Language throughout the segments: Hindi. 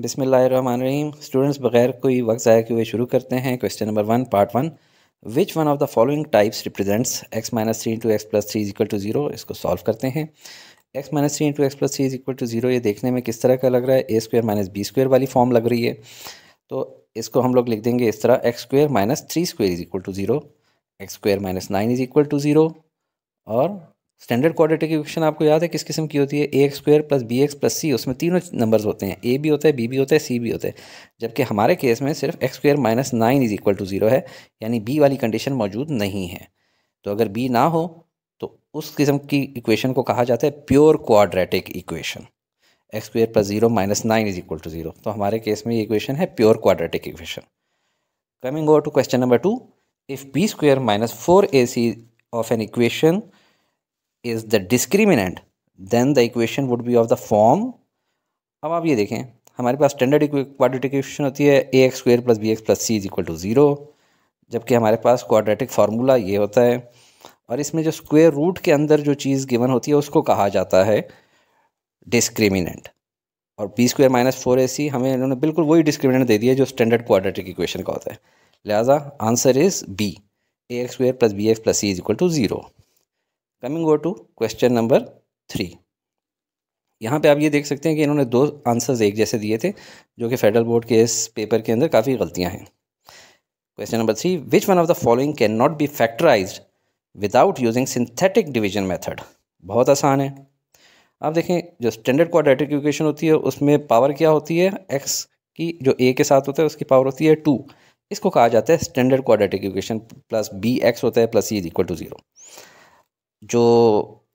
बिसमीम स्टूडेंट्स बगैर कोई वक्त ज़ाया किए वे शुरू करते हैं question number one part one which one of the following types represents x minus three into x plus three equal to zero इसको सॉल्व करते हैं x minus three into x plus three equal to zero ये देखने में किस तरह का लग रहा है a square minus b square वाली फॉर्म लग रही है तो इसको हम लोग लिख देंगे इस तरह x square minus three square is equal to zero x square minus nine is equal to zero और स्टैंडर्ड क्वाड्रेटिक इक्वेशन आपको याद है किस किस्म की होती है a x square plus b x plus c उसमें तीनों नंबर्स होते हैं ए भी होता है बी भी होता है सी भी होता है जबकि हमारे केस में सिर्फ x square minus nine is equal to zero है यानी बी वाली कंडीशन मौजूद नहीं है तो अगर बी ना हो तो उस किस्म की इक्वेशन को कहा जाता है pure quadratic equation x square plus zero minus nine is equal to zero तो हमारे केस में ये इक्वेशन है pure quadratic equation coming over to question number two if b square minus four a c of an equation is the discriminant then the equation would be of the form अब आप ये देखें हमारे पास स्टैंडर्ड क्वाड्रेटिक इक्वेशन होती है a x square plus b x plus c is equal to zero जबकि हमारे पास क्वाड्रेटिक फार्मूला ये होता है और इसमें जो स्क्वेयर रूट के अंदर जो चीज़ गिवन होती है उसको कहा जाता है डिस्क्रिमिनेंट और b square minus four a c हमें इन्होंने बिल्कुल वही डिस्क्रिमिनेंट दे दिया जो स्टैंडर्ड क्वाड्रेटिक इक्वेशन का होता है लिहाजा answer is b a x square plus b x plus c is equal to zero coming over to question number three यहाँ पे आप ये देख सकते हैं कि इन्होंने दो आंसर्स एक जैसे दिए थे जो कि फेडरल बोर्ड के इस पेपर के अंदर काफ़ी गलतियाँ हैं question number three which one of the following can not be factorise without using synthetic division method बहुत आसान है आप देखें जो स्टैंडर्ड क्वाड्रेटिक इक्वेशन होती है उसमें पावर क्या होती है एक्स की जो ए के साथ होता है उसकी पावर होती है टू इसको कहा जाता है standard quadratic equation plus b x होता है plus e is equal to zero जो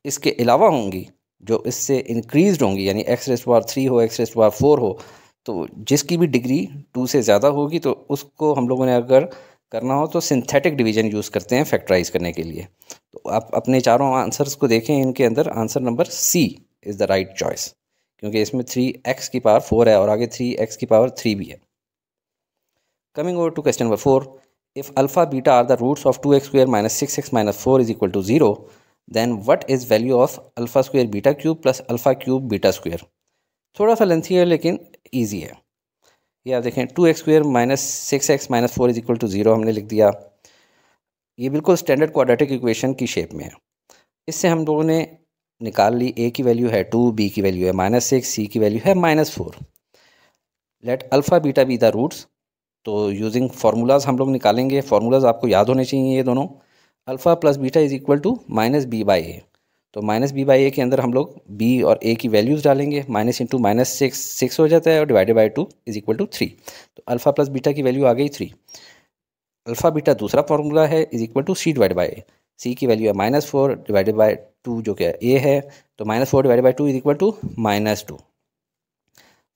इसके अलावा होंगी जो इससे इंक्रीज होंगी यानी एक्स रेस बार थ्री हो एक्स रेस बार फोर हो तो जिसकी भी डिग्री टू से ज़्यादा होगी तो उसको हम लोगों ने अगर करना हो तो सिंथेटिक डिवीजन यूज़ करते हैं फैक्टराइज करने के लिए तो आप अपने चारों आंसर्स को देखें इनके अंदर answer number c is the right choice क्योंकि इसमें थ्री एक्स की पावर फोर है और आगे थ्री एक्स की पावर थ्री भी है coming over to question number four if alpha beta are the roots of two x square minus six x minus four is equal to zero then what is value of alpha square beta cube plus alpha cube beta square थोड़ा सा लेंथी है लेकिन ईजी है ये आप देखें two x square minus six x minus four is equal to zero हमने लिख दिया ये बिल्कुल स्टैंडर्ड क्वाड्रेटिक इक्वेशन की शेप में है इससे हम लोगों ने निकाल ली ए की वैल्यू है टू बी की वैल्यू है माइनस सिक्स सी की वैल्यू है minus four let alpha beta be the roots तो यूजिंग फार्मूलाज हम लोग निकालेंगे फार्मूलाज आपको याद होने चाहिए ये दोनों alpha plus beta is equal to minus b by a तो माइनस बी बाई ए के अंदर हम लोग बी और ए की वैल्यूज़ डालेंगे minus into minus six six हो जाता है और divided by two is equal to three तो अल्फ़ा प्लस बीटा की वैल्यू आ गई थ्री अल्फ़ा बीटा दूसरा फार्मूला है is equal to c divide by a c की वैल्यू है minus four divided by two जो क्या ए है तो minus four divide by two is equal to minus two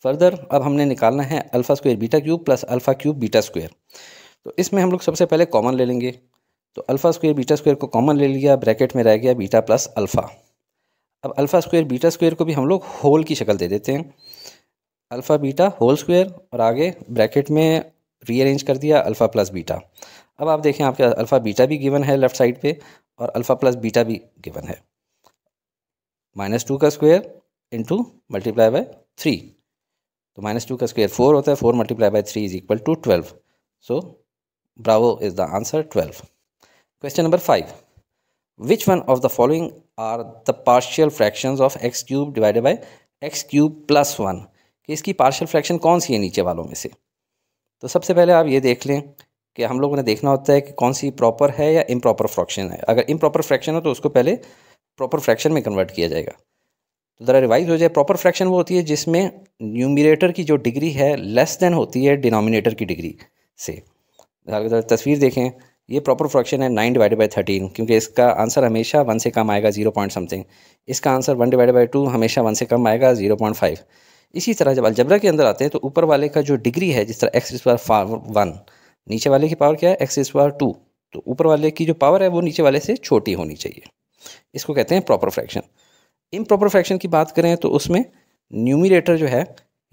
further अब हमने निकालना है alpha square beta cube plus alpha cube beta square तो इसमें हम लोग सबसे पहले कॉमन ले लेंगे तो अल्फ़ा स्क्वेयर बीटा स्क्वेयर को कॉमन ले लिया ब्रैकेट में रह गया बीटा प्लस अल्फ़ा अब अल्फ़ा स्क्वेयर बीटा स्क्वेयर को भी हम लोग होल की शक्ल दे देते हैं अल्फ़ा बीटा होल स्क्वेयर और आगे ब्रैकेट में रीअरेंज कर दिया अल्फ़ा प्लस बीटा अब आप देखें आपके अल्फ़ा बीटा भी गिवन है लेफ़्ट साइड पे और अल्फ़ा प्लस बीटा भी गिवन है माइनस टू का square into multiply by three तो माइनस टू का स्क्वायर फोर होता है four multiply by three is equal to twelve so bravo is the answer twelve question number five which one of the following are the partial fraction of x cube divided by x cube plus one कि इसकी पार्शियल फ्रैक्शन कौन सी है नीचे वालों में से तो सबसे पहले आप ये देख लें कि हम लोगों ने देखना होता है कि कौन सी प्रॉपर है या इम्प्रॉपर फ्रैक्शन है अगर इम्प्रॉपर फ्रैक्शन हो तो उसको पहले प्रॉपर फ्रैक्शन में कन्वर्ट किया जाएगा तो ज़रा रिवाइज हो जाए प्रॉपर फ्रैक्शन वो होती है जिसमें न्यूमिनेटर की जो डिग्री है लेस देन होती है डिनोमिनेटर की डिग्री से तस्वीर देखें ये प्रॉपर फ्रैक्शन है नाइन डिवाइड बाई थर्टीन क्योंकि इसका आंसर हमेशा वन से कम आएगा जीरो पॉइंट समथिंग इसका answer one divide by two हमेशा वन से कम आएगा जीरो पॉइंट फाइव इसी तरह जब अलजबरा के अंदर आते हैं तो ऊपर वाले का जो डिग्री है जिस तरह एक्स स्क्वायर वन नीचे वाले की पावर क्या है एक्स स्क्वायर टू तो ऊपर वाले की जो पावर है वो नीचे वाले से छोटी होनी चाहिए इसको कहते हैं proper fraction improper fraction की बात करें तो उसमें न्यूमिनेटर जो है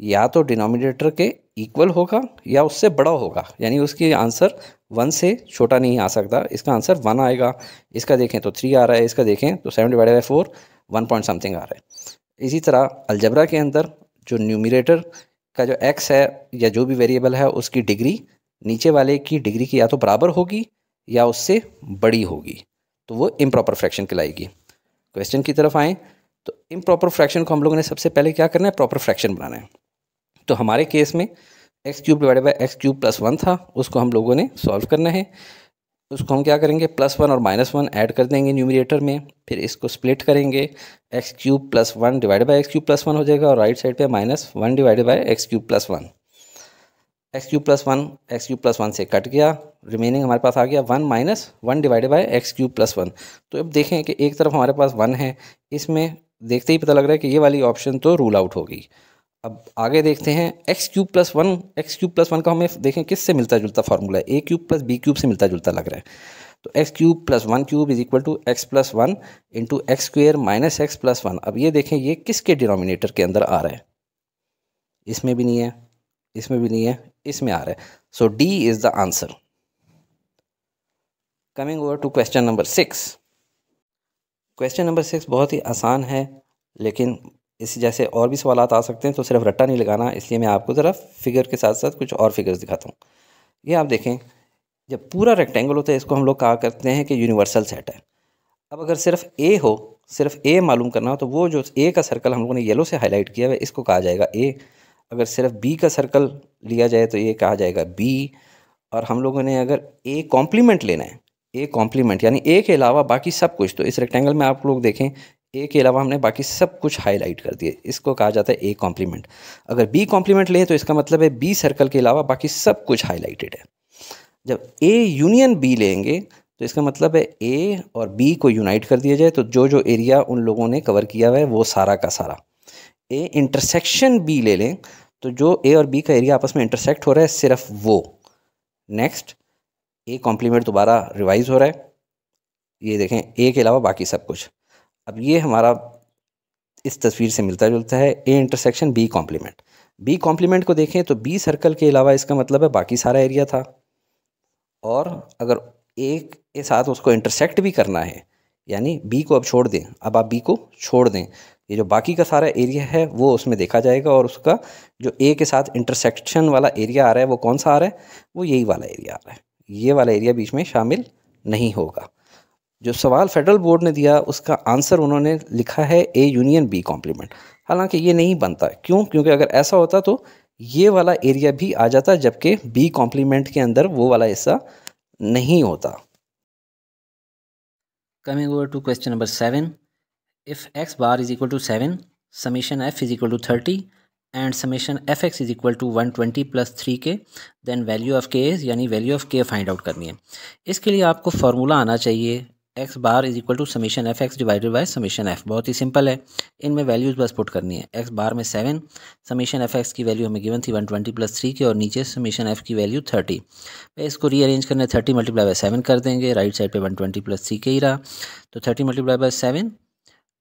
या तो डिनोमिनेटर के इक्वल होगा या उससे बड़ा होगा यानी उसकी आंसर वन से छोटा नहीं आ सकता इसका आंसर वन आएगा इसका देखें तो थ्री आ रहा है इसका देखें तो seven divide by four one point something आ रहा है इसी तरह अलजबरा के अंदर जो न्यूमिनेटर का जो एक्स है या जो भी वेरिएबल है उसकी डिग्री नीचे वाले की डिग्री की या तो बराबर होगी या उससे बड़ी होगी तो वो इम्प्रॉपर फ्रैक्शन कहलाएगी क्वेश्चन की तरफ आएँ तो इम्प्रॉपर फ्रैक्शन को हम लोगों ने सबसे पहले क्या करना है प्रॉपर फ्रैक्शन बनाना है तो हमारे केस में x cube divided by x cube plus one था उसको हम लोगों ने सॉल्व करना है उसको हम क्या करेंगे प्लस वन और माइनस वन ऐड कर देंगे न्यूमिनेटर में फिर इसको स्प्लिट करेंगे x cube plus one divide by x cube plus one हो जाएगा और राइट साइड पे minus one divide by x cube plus one x cube plus one x cube plus one से कट गया रिमेनिंग हमारे पास आ गया one minus one divided by x cube plus one तो अब देखें कि एक तरफ हमारे पास वन है इसमें देखते ही पता लग रहा है कि ये वाली ऑप्शन तो रूल आउट होगी गई अब आगे देखते हैं x cube plus one x cube plus one का हमें देखें किससे मिलता जुलता फार्मूला है a cube plus b cube से मिलता जुलता लग रहा है तो x cube plus one cube is equal to x plus one into x square minus x plus one अब ये देखें ये किसके डिनोमिनेटर के अंदर आ रहा है इसमें भी नहीं है इसमें भी नहीं है इसमें आ रहा है so D is the answer coming over to question number six question number six बहुत ही आसान है लेकिन इस जैसे और भी सवाल आ सकते हैं तो सिर्फ रट्टा नहीं लगाना इसलिए मैं आपको ज़रा फिगर के साथ साथ कुछ और फिगर्स दिखाता हूँ ये आप देखें जब पूरा रेक्टेंगल होता है इसको हम लोग कहा करते हैं कि यूनिवर्सल सेट है अब अगर सिर्फ ए हो सिर्फ ए मालूम करना हो तो वो जो ए का सर्कल हम लोगों ने येलो से हाईलाइट किया है इसको कहा जाएगा ए अगर सिर्फ बी का सर्कल लिया जाए तो ये कहा जाएगा बी और हम लोगों ने अगर ए कॉम्प्लीमेंट लेना है ए कॉम्प्लीमेंट यानी ए के अलावा बाकी सब कुछ तो इस रेक्टेंगल में आप लोग देखें ए के अलावा हमने बाकी सब कुछ हाईलाइट कर दिए इसको कहा जाता है ए कॉम्प्लीमेंट अगर बी कॉम्प्लीमेंट लें तो इसका मतलब है बी सर्कल के अलावा बाकी सब कुछ हाईलाइटेड है जब ए यूनियन बी लेंगे तो इसका मतलब है ए और बी को यूनाइट कर दिया जाए तो जो जो एरिया उन लोगों ने कवर किया हुआ है वो सारा का सारा ए इंटरसेक्शन बी ले लें तो जो ए और बी का एरिया आपस में इंटरसेक्ट हो रहा है सिर्फ वो नेक्स्ट ए कॉम्प्लीमेंट दोबारा रिवाइज हो रहा है ये देखें ए के अलावा बाकी सब कुछ अब ये हमारा इस तस्वीर से मिलता जुलता है A intersection B complement B complement को देखें तो बी सर्कल के अलावा इसका मतलब है बाकी सारा एरिया था और अगर ए के साथ उसको इंटरसेक्ट भी करना है यानी बी को अब छोड़ दें अब आप बी को छोड़ दें ये जो बाकी का सारा एरिया है वो उसमें देखा जाएगा और उसका जो ए के साथ इंटरसेक्शन वाला एरिया आ रहा है वो कौन सा आ रहा है वो यही वाला एरिया आ रहा है ये वाला एरिया बीच में शामिल नहीं होगा जो सवाल फेडरल बोर्ड ने दिया उसका आंसर उन्होंने लिखा है ए यूनियन बी कॉम्प्लीमेंट हालांकि ये नहीं बनता क्यों क्योंकि अगर ऐसा होता तो ये वाला एरिया भी आ जाता जबकि बी कॉम्प्लीमेंट के अंदर वो वाला हिस्सा नहीं होता coming over to question number seven if x bar is equal to seven summation f is equal to thirty and summation f x is equal to one twenty plus three k then value of k यानी value of k find out करनी है इसके लिए आपको फार्मूला आना चाहिए x bar is equal to summation f x divided by summation f बहुत ही सिंपल है इनमें वैल्यूज़ बस पुट करनी है एक्स बार में सेवन समीशन एफ एक्स की वैल्यू हमें गिवन थी one twenty plus three k और नीचे समीशन एफ की वैल्यू थर्टी तो इसको रीअरेंज करने थर्टी मल्टीप्लाई बाय सेवन कर देंगे राइट साइड पे one twenty plus three k ही रहा तो thirty multiply by seven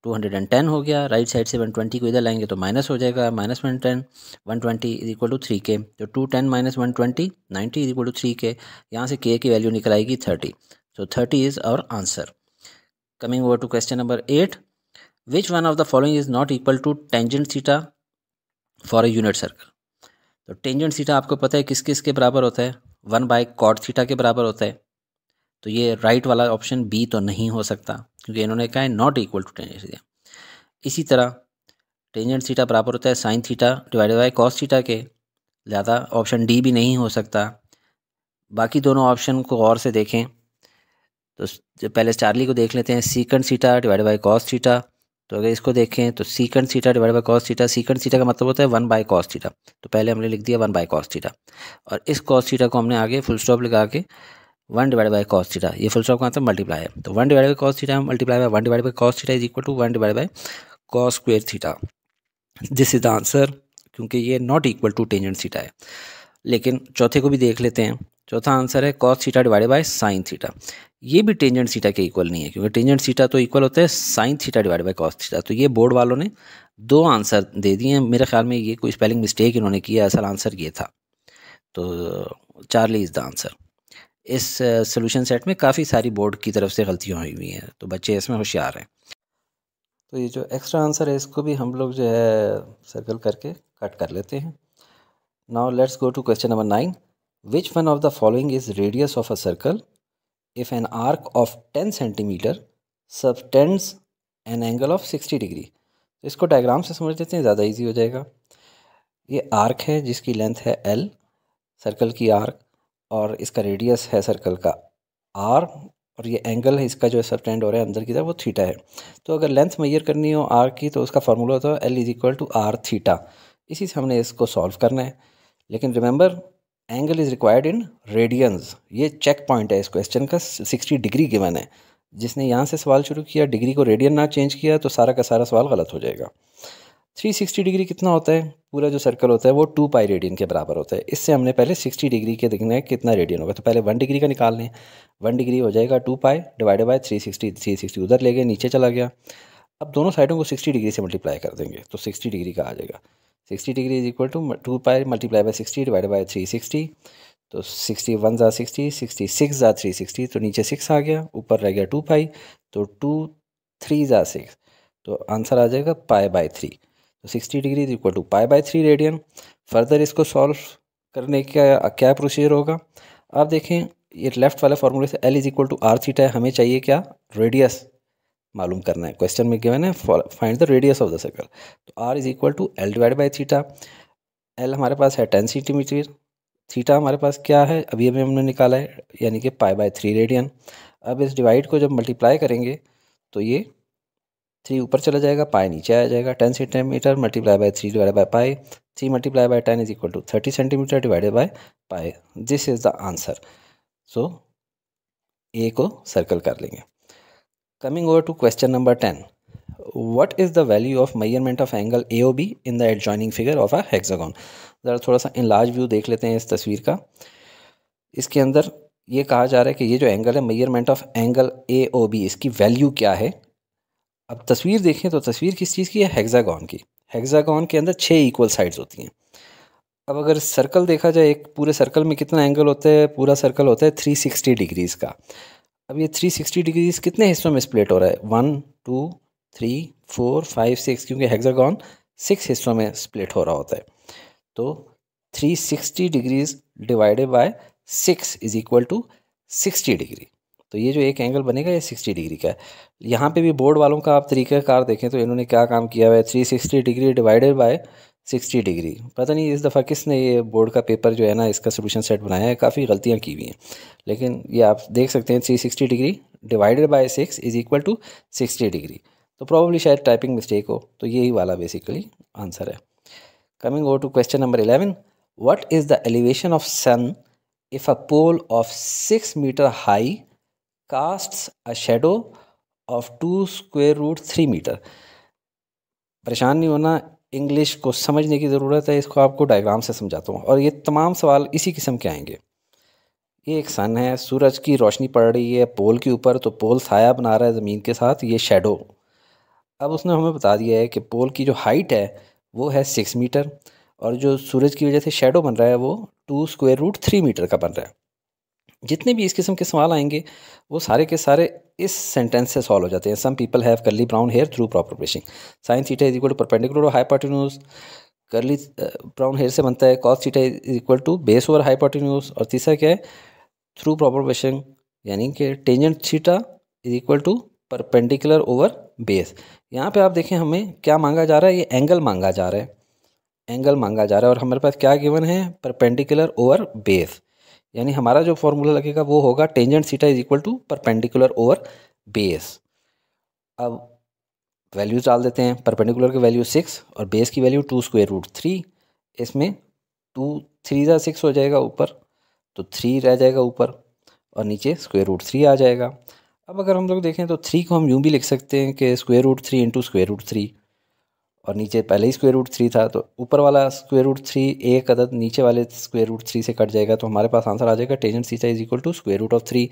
two hundred and ten हो गया राइट साइड से वन ट्वेंटी को इधर लाएंगे तो माइनस हो जाएगा minus one ten one twenty is equal to three k तो two ten minus one twenty ninety is equal to three k यहाँ से के की वैल्यू निकल आएगी thirty So 30 is our answer. Coming over to question number 8. Which one of the following is not equal to tangent theta for a unit circle? तो टेंजेंट सीटा आपको पता है किस किस के बराबर होता है वन बाय कॉट थीटा के बराबर होता है तो ये राइट वाला ऑप्शन बी तो नहीं हो सकता क्योंकि इन्होंने कहा है not equal to tangent theta इसी तरह टेंजेंट थीटा बराबर होता है sine theta divided by cos theta के ज़्यादा ऑप्शन डी भी नहीं हो सकता बाकी दोनों ऑप्शन को गौर से देखें तो पहले चार्ली को देख लेते हैं secant theta divide by cos सीटा तो अगर इसको देखें तो secant theta divide by cos theta secant theta का मतलब होता है वन बाय कॉस सीटा तो पहले हमने लिख दिया वन बाय कॉस सीटा और इस कॉस सीटा को हमने आगे फुल स्टॉप लगा के वन डिवाइड बाई कॉस सीटा ये फुल स्टॉप का मतलब मल्टीप्लाई है तो one divide by cos theta multiply by one divide by cos theta is equal to one divide by cos square theta this is the answer क्योंकि ये नॉट इक्वल टू टेंजेंट सीटा है लेकिन चौथे को भी देख लेते हैं चौथा आंसर है cos theta divided by sine theta ये भी टेंजेंट सीटा के इक्वल नहीं है क्योंकि टेंजेंट सीटा तो इक्वल होता है sine theta divide by cos theta तो ये बोर्ड वालों ने दो आंसर दे दिए हैं मेरे ख्याल में ये कोई स्पेलिंग मिस्टेक इन्होंने किया असल आंसर ये था तो चार्ली इज़ द आंसर इस सोल्यूशन सेट में काफ़ी सारी बोर्ड की तरफ से गलतियाँ हुई हुई हैं तो बच्चे इसमें होशियार हैं तो ये जो एक्स्ट्रा आंसर है इसको भी हम लोग जो है सर्कल करके कट कर लेते हैं Now let's go to question number 9. Which one of the following is radius of a circle? If an arc of 10 cm subtends an angle of 60 degree. तो इसको डायग्राम से समझ लेते हैं ज़्यादा इजी हो जाएगा ये आर्क है जिसकी लेंथ है एल सर्कल की आर्क और इसका रेडियस है सर्कल का आर और ये एंगल है इसका जो है सबटेंड हो रहा है अंदर की तरफ वो थीटा है तो अगर लेंथ मैयर करनी हो आर की तो उसका फार्मूला होता है l is equal to r theta इसी से हमने इसको सॉल्व करना है लेकिन remember angle is required in radians ये चेक पॉइंट है इस क्वेश्चन का सिक्सटी डिग्री गिवन है जिसने यहाँ से सवाल शुरू किया डिग्री को रेडियन ना चेंज किया तो सारा का सारा सवाल गलत हो जाएगा 360 डिग्री कितना होता है पूरा जो सर्कल होता है वो टू पाई रेडियन के बराबर होता है इससे हमने पहले 60 डिग्री के देखना है कितना रेडियन होगा तो पहले वन डिग्री का निकाल लें वन डिग्री हो जाएगा टू पाई डिवाइडेड बाय 360 360 उधर ले गए नीचे चला गया अब दोनों साइडों को 60 डिग्री से मल्टीप्लाई कर देंगे तो 60 डिग्री का आ जाएगा sixty degree is equal to two pi multiply by sixty divide by three sixty तो सिक्सटी वन ज़ा सिक्सटी सिक्सटी सिक्स ज़ा थ्री सिक्सटी तो नीचे सिक्स आ गया ऊपर रह गया टू पाई तो टू थ्री ज़ा सिक्स तो आंसर आ जाएगा पाई बाई थ्री तो sixty degree is equal to pi by three radian further इसको सॉल्व करने का क्या प्रोसीजर होगा आप देखें ये लेफ्ट वाले फार्मूले से l is equal to r theta है हमें चाहिए क्या रेडियस मालूम करना है क्वेश्चन में गिवन है find the radius of the circle तो r is equal to l divide by theta l हमारे पास है टेन सेंटीमीटर थीटा हमारे पास क्या है अभी अभी हमने निकाला है यानी कि पाई बाय थ्री रेडियन अब इस डिवाइड को जब मल्टीप्लाई करेंगे तो ये थ्री ऊपर चला जाएगा पाई नीचे आ जाएगा ten centimetre multiply by three divide by pi three multiply by ten is equal to thirty centimetre divided by pi this is the answer so A को सर्कल कर लेंगे coming over question number ten what is the value of measurement of angle A O B in the ad adjoining figure of a hexagon? ज़रा थोड़ा सा इन लार्ज व्यू देख लेते हैं इस तस्वीर का इसके अंदर ये कहा जा रहा है कि ये जो एंगल है measurement of angle A O B इसकी वैल्यू क्या है अब तस्वीर देखें तो तस्वीर किस चीज़ की है हेक्सागॉन की हेक्सागॉन के अंदर छः इक्वल साइड्स होती हैं अब अगर सर्कल देखा जाए एक पूरे सर्कल में कितना एंगल होता है पूरा सर्कल होता है थ्री सिक्सटी डिग्रीज़ का अब ये 360 डिग्रीज कितने हिस्सों में स्प्लिट हो रहा है one two three four five six क्योंकि हेक्सागॉन सिक्स हिस्सों में स्प्लिट हो रहा होता है तो 360 degrees divided by six is equal to sixty degree तो ये जो एक एंगल बनेगा ये सिक्सटी डिग्री का है यहाँ पे भी बोर्ड वालों का आप तरीक़ाकार देखें तो इन्होंने क्या काम किया हुआ है three sixty degree divided by sixty degree पता नहीं इस दफ़ा किसने ये बोर्ड का पेपर जो है ना इसका सोल्यूशन सेट बनाया है काफ़ी गलतियाँ की हुई हैं लेकिन ये आप देख सकते हैं three sixty degree divided by six is equal to sixty degree तो प्रॉब्ली शायद टाइपिंग मिस्टेक हो तो यही वाला बेसिकली आंसर है coming over to question number eleven what is the elevation of sun if a pole of six metre high cast a shadow of two square root three metre परेशान नहीं होना इंग्लिश को समझने की ज़रूरत है इसको आपको डायग्राम से समझाता हूँ और ये तमाम सवाल इसी किस्म के आएंगे ये एक सन है सूरज की रोशनी पड़ रही है पोल के ऊपर तो पोल साया बना रहा है ज़मीन के साथ ये शेडो अब उसने हमें बता दिया है कि पोल की जो हाइट है वो है सिक्स मीटर और जो सूरज की वजह से शेडो बन रहा है वो two square root three metre का बन रहा है जितने भी इस किस्म के सवाल आएंगे वो सारे के सारे इस सेंटेंस से सॉल्व हो जाते हैं some people have curly brown hair through proper brushing sine theta is equal to perpendicular और हाइपोटेन्यूज कर्ली ब्राउन हेयर से बनता है cos theta is equal to base over hypotenuse और तीसरा क्या है थ्रू प्रॉपर ब्रशिंग यानी कि tangent theta is equal to perpendicular over base यहाँ पे आप देखें हमें क्या मांगा जा रहा है ये एंगल मांगा जा रहा है एंगल मांगा जा रहा है और हमारे पास क्या गिवन है परपेंडिकुलर ओवर बेस यानी हमारा जो फॉर्मूला लगेगा वो होगा tangent theta is equal to perpendicular over base अब वैल्यूज डाल देते हैं परपेंडिकुलर की वैल्यू सिक्स और बेस की value two square root three इसमें टू थ्री ज़ा सिक्स हो जाएगा ऊपर तो थ्री रह जाएगा ऊपर और नीचे स्क्वेयर रूट थ्री आ जाएगा अब अगर हम लोग देखें तो थ्री को हम यूँ भी लिख सकते हैं कि square root three into square root three और नीचे पहले ही स्क्वेयर रूट थ्री था तो ऊपर वाला स्क्वेयर रूट थ्री एक अदद नीचे वाले स्क्वेयर रूट थ्री से कट जाएगा तो हमारे पास आंसर आ जाएगा tangent theta is equal to square root of three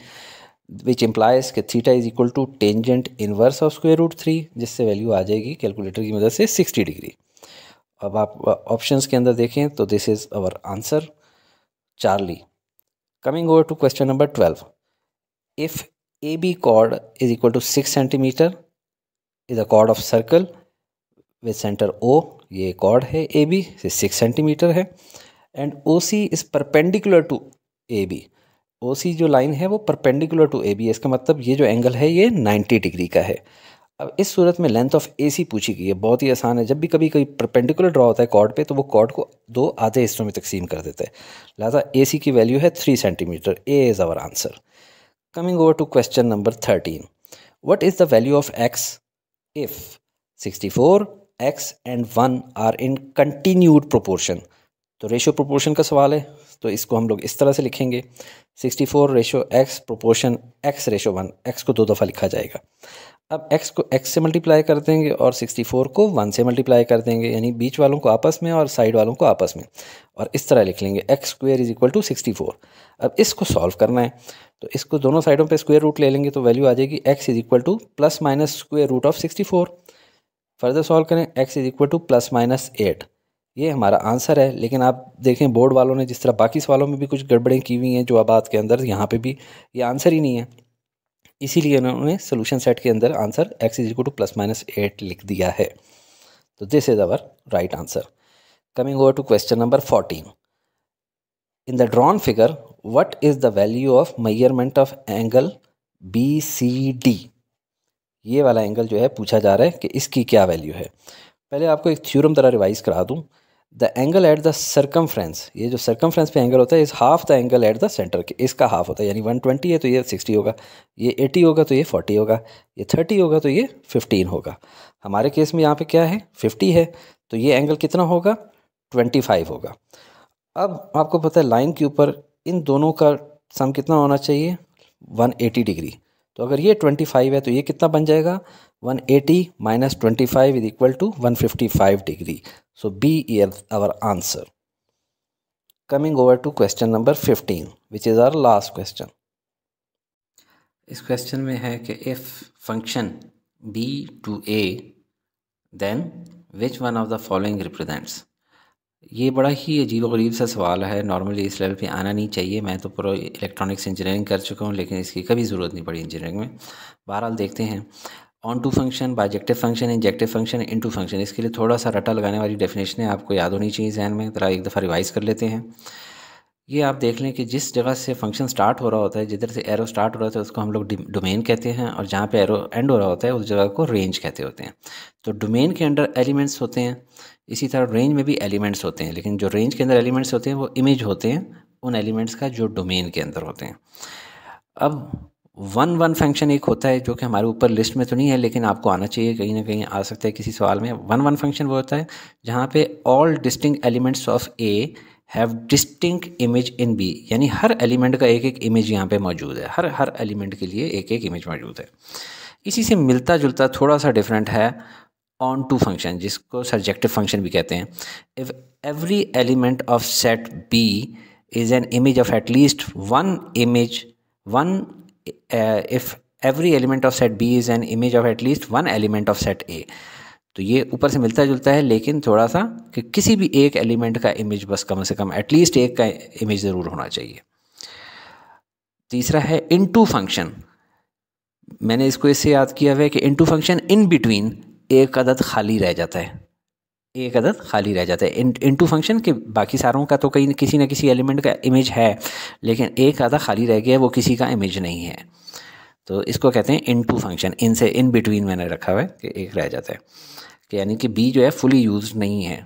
which implies के theta is equal to tangent inverse of square root three जिससे वैल्यू आ जाएगी कैलकुलेटर की मदद से सिक्सटी डिग्री अब आप ऑप्शन के अंदर देखें तो this is our answer Charlie coming over to question number twelve if A B chord is equal to six centimetre is a chord of circle with centre O ये कॉर्ड है ए बी से सिक्स सेंटीमीटर है and O C is perpendicular to A B O C जो लाइन है वो परपेंडिकुलर टू ए बी इसका मतलब ये जो एंगल है ये नाइन्टी डिग्री का है अब इस सूरत में लेंथ ऑफ ए सी पूछी गई है बहुत ही आसान है जब भी कभी कोई परपेंडिकुलर ड्रा होता है कॉर्ड पे तो वो कॉर्ड को दो आधे हिस्सों में तकसीम कर देता है लिहाजा ए सी की वैल्यू है three centimetre A is our answer coming over to question number thirteen what is the value of x if sixty four x and one are in continued proportion तो रेशो प्रोपोर्शन का सवाल है तो इसको हम लोग इस तरह से लिखेंगे sixty four ratio x proportion x ratio one x को दो दफ़ा लिखा जाएगा अब एक्स को एक्स से मल्टीप्लाई कर देंगे और सिक्सटी फोर को वन से मल्टीप्लाई कर देंगे यानी बीच वालों को आपस में और साइड वालों को आपस में और इस तरह लिख लेंगे x square is equal to sixty four अब इसको सॉल्व करना है तो इसको दोनों साइडों पे स्क्वेयर रूट ले लेंगे तो वैल्यू आ जाएगी x is equal to plus minus square root of sixty four further solve करें x is equal to plus minus eight ये हमारा आंसर है लेकिन आप देखें बोर्ड वालों ने जिस तरह बाकी सवालों में भी कुछ गड़बड़ें की हुई हैं जो आबाद के अंदर यहाँ पे भी ये आंसर ही नहीं है इसीलिए उन्होंने सोल्यूशन सेट के अंदर answer x is equal to plus minus eight लिख दिया है तो this is our right answer coming over to question number fourteen in the drawn figure what is the value of value of angle B C D ये वाला एंगल जो है पूछा जा रहा है कि इसकी क्या वैल्यू है पहले आपको एक थ्योरम तरह रिवाइज करा दूँ the angle at the circum ये जो सर्कम पे एंगल होता है is half the angle at the centre के इसका हाफ होता है यानी 120 है तो ये 60 होगा ये 80 होगा तो ये 40 होगा ये 30 होगा तो ये 15 होगा हमारे केस में यहाँ पे क्या है 50 है तो ये एंगल कितना होगा 25 होगा अब आपको पता है लाइन के ऊपर इन दोनों का सम कितना होना चाहिए 180 डिग्री तो अगर ये ट्वेंटी फाइव है तो ये कितना बन जाएगा one eighty minus twenty five is equal to one fifty five degree so B is our answer coming over to question number fifteen which is our last question इस क्वेश्चन में है कि if function B to A then which one of the following represents ये बड़ा ही अजीब गरीब सा सवाल है नॉर्मली इस लेवल पे आना नहीं चाहिए मैं तो प्रो इलेक्ट्रॉनिक्स इंजीनियरिंग कर चुका हूँ लेकिन इसकी कभी ज़रूरत नहीं पड़ी इंजीनियरिंग में बहरहाल देखते हैं onto function bijective function injective function into function इसके लिए थोड़ा सा रटा लगाने वाली डेफिनेशन है आपको याद होनी चाहिए जहन में ज़रा एक दफ़ा रिवाइज़ कर लेते हैं ये आप देख लें कि जिस जगह से फंक्शन स्टार्ट हो रहा होता है जिधर से एरो स्टार्ट हो रहा होता है उसको हम लोग डोमेन कहते हैं और जहाँ पे एरो एंड हो रहा होता है उस जगह को रेंज कहते होते हैं तो डोमेन के अंडर एलिमेंट्स होते हैं इसी तरह रेंज में भी एलिमेंट्स होते हैं लेकिन जो रेंज के अंदर एलिमेंट्स होते हैं वो इमेज होते हैं उन एलिमेंट्स का जो डोमेन के अंदर होते हैं अब वन वन फंक्शन एक होता है जो कि हमारे ऊपर लिस्ट में तो नहीं है लेकिन आपको आना चाहिए कहीं ना कहीं आ सकता है किसी सवाल में वन वन फंक्शन वो होता है जहाँ पे all distinct elements of A have distinct image in B यानी हर एलिमेंट का एक एक इमेज यहाँ पे मौजूद है हर हर एलिमेंट के लिए एक एक इमेज मौजूद है इसी से मिलता जुलता थोड़ा सा डिफरेंट है ऑन टू फंक्शन जिसको सब्जेक्टिव फंक्शन भी कहते हैं if every element of set B is an image of at least one image one if every element of set B is an image of at least one element of set A तो ये ऊपर से मिलता जुलता है लेकिन थोड़ा सा कि किसी भी एक एलिमेंट का इमेज बस कम से कम एटलीस्ट एक का इमेज ज़रूर होना चाहिए तीसरा है इन टू फंक्शन मैंने इसको इससे याद किया हुआ है कि into function in between एक अदद खाली रह जाता है एक अदद खाली रह जाता है इन टू फंक्शन के बाकी सारों का तो कहीं किसी ना किसी एलिमेंट का इमेज है लेकिन एक आधा खाली रह गया वो किसी का इमेज नहीं है तो इसको कहते हैं इन टू फंक्शन इन से इन बिटवीन मैंने रखा हुआ है कि एक रह जाता है कि यानी कि बी जो है फुली यूज नहीं है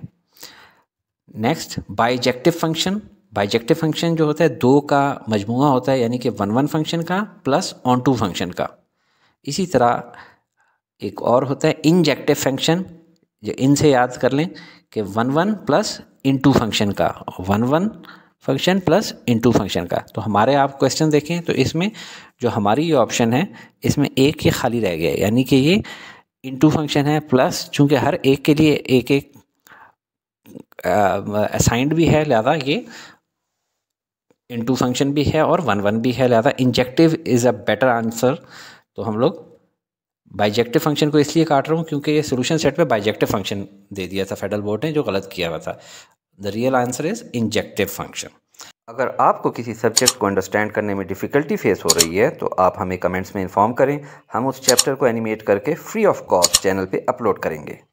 next bijective function bijective function जो होता है दो का मजमू होता है यानी कि वन वन फंक्शन का प्लस ऑन टू फंक्शन का इसी तरह एक और होता है इंजेक्टिव फंक्शन जो इनसे याद कर लें कि one one plus two function का one one function plus into function का तो हमारे आप क्वेश्चन देखें तो इसमें जो हमारी ये ऑप्शन है इसमें एक ही खाली रह गया यानी कि ये इन टू फंक्शन है प्लस चूँकि हर एक के लिए एक एक असाइंड भी है लिहाजा ये टू फंक्शन भी है और वन वन भी है लिहाजा injective is a better answer तो हम लोग बाइजेक्टिव फंक्शन को इसलिए काट रहा हूँ क्योंकि ये सोल्यूशन सेट में बाइजेक्टिव फंक्शन दे दिया था फेडरल बोर्ड ने जो गलत किया हुआ था the real answer is injective function अगर आपको किसी सब्जेक्ट को अंडरस्टैंड करने में डिफ़िकल्टी फेस हो रही है तो आप हमें कमेंट्स में इन्फॉर्म करें हम उस चैप्टर को एनिमेट करके फ्री ऑफ कॉस्ट चैनल पर अपलोड करेंगे